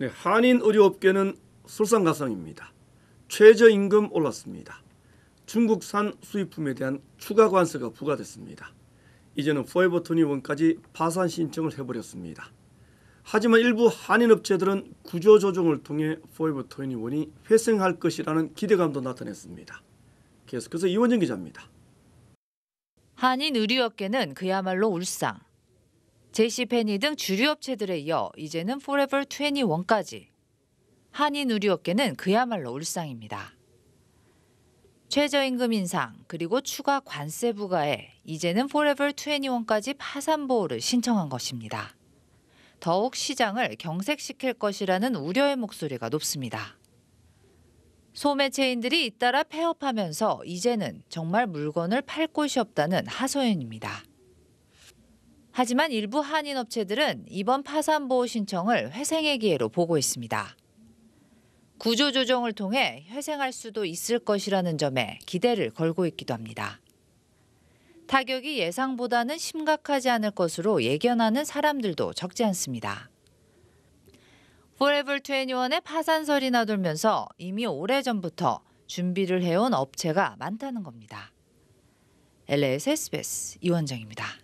네, 한인 의료업계는 설상가상입니다. 최저임금 올랐습니다. 중국산 수입품에 대한 추가 관세가 부과됐습니다. 이제는 포에버 21까지 파산 신청을 해버렸습니다. 하지만 일부 한인 업체들은 구조조정을 통해 포에버 21이 회생할 것이라는 기대감도 나타냈습니다. 계속해서 이원정 기자입니다. 한인 의류업계는 그야말로 울상. 제이씨페니 등 주류 업체들에 이어 이제는 e v e 버 21까지 한인 의류업계는 그야말로 울상입니다. 최저임금 인상 그리고 추가 관세 부과에 이제는 e v e 버 21까지 파산 보호를 신청한 것입니다. 더욱 시장을 경색시킬 것이라는 우려의 목소리가 높습니다. 소매체인들이 잇따라 폐업하면서 이제는 정말 물건을 팔 곳이 없다는 하소연입니다. 하지만 일부 한인 업체들은 이번 파산 보호 신청을 회생의 기회로 보고 있습니다. 구조 조정을 통해 회생할 수도 있을 것이라는 점에 기대를 걸고 있기도 합니다. 타격이 예상보다는 심각하지 않을 것으로 예견하는 사람들도 적지 않습니다. 포레블 21의 파산설이 나돌면서 이미 오래전부터 준비를 해온 업체가 많다는 겁니다. l a SBS 이원정입니다.